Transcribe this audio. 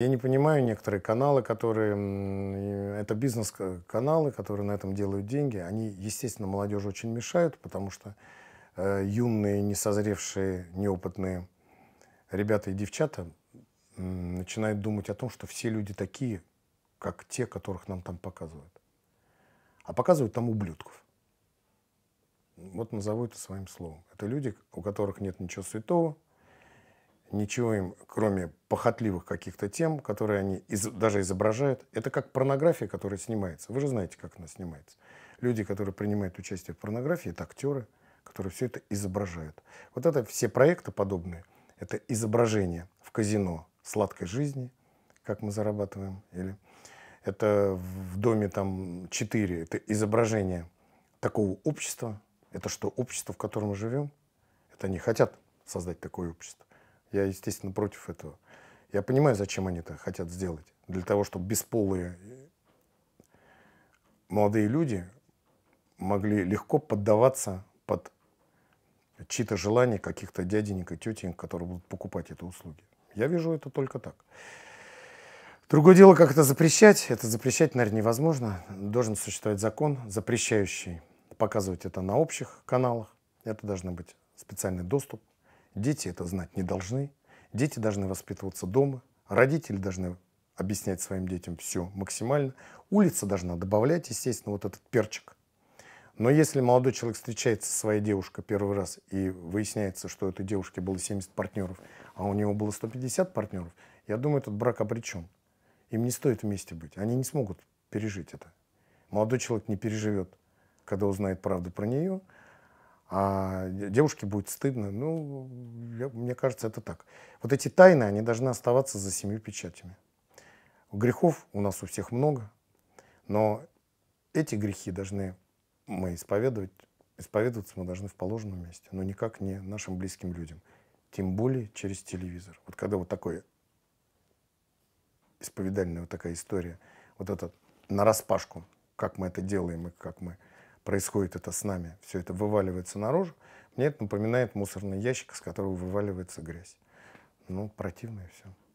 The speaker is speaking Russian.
Я не понимаю некоторые каналы, которые... Это бизнес-каналы, которые на этом делают деньги. Они, естественно, молодежи очень мешают, потому что э, юные, несозревшие, неопытные ребята и девчата э, начинают думать о том, что все люди такие, как те, которых нам там показывают. А показывают там ублюдков. Вот назову это своим словом. Это люди, у которых нет ничего святого, ничего им, кроме похотливых каких-то тем, которые они из, даже изображают. Это как порнография, которая снимается. Вы же знаете, как она снимается. Люди, которые принимают участие в порнографии, это актеры, которые все это изображают. Вот это все проекты подобные, это изображение в казино сладкой жизни, как мы зарабатываем, или это в доме там четыре, это изображение такого общества, это что, общество, в котором мы живем? Это они хотят создать такое общество. Я, естественно, против этого. Я понимаю, зачем они это хотят сделать. Для того, чтобы бесполые молодые люди могли легко поддаваться под чьи-то желания каких-то дяденек и тетенек, которые будут покупать эти услуги. Я вижу это только так. Другое дело, как это запрещать. Это запрещать, наверное, невозможно. Должен существовать закон, запрещающий показывать это на общих каналах. Это должен быть специальный доступ Дети это знать не должны. Дети должны воспитываться дома. Родители должны объяснять своим детям все максимально. Улица должна добавлять, естественно, вот этот перчик. Но если молодой человек встречается со своей девушкой первый раз и выясняется, что у этой девушки было 70 партнеров, а у него было 150 партнеров, я думаю, этот брак обречен. Им не стоит вместе быть. Они не смогут пережить это. Молодой человек не переживет, когда узнает правду про нее – а девушке будет стыдно. Ну, я, мне кажется, это так. Вот эти тайны, они должны оставаться за семью печатями. Грехов у нас у всех много, но эти грехи должны мы исповедовать, исповедоваться мы должны в положенном месте, но никак не нашим близким людям, тем более через телевизор. Вот когда вот такое исповедальная вот такая история, вот этот нараспашку, как мы это делаем и как мы происходит это с нами, все это вываливается наружу, мне это напоминает мусорный ящик, с которого вываливается грязь. Ну, противно и все.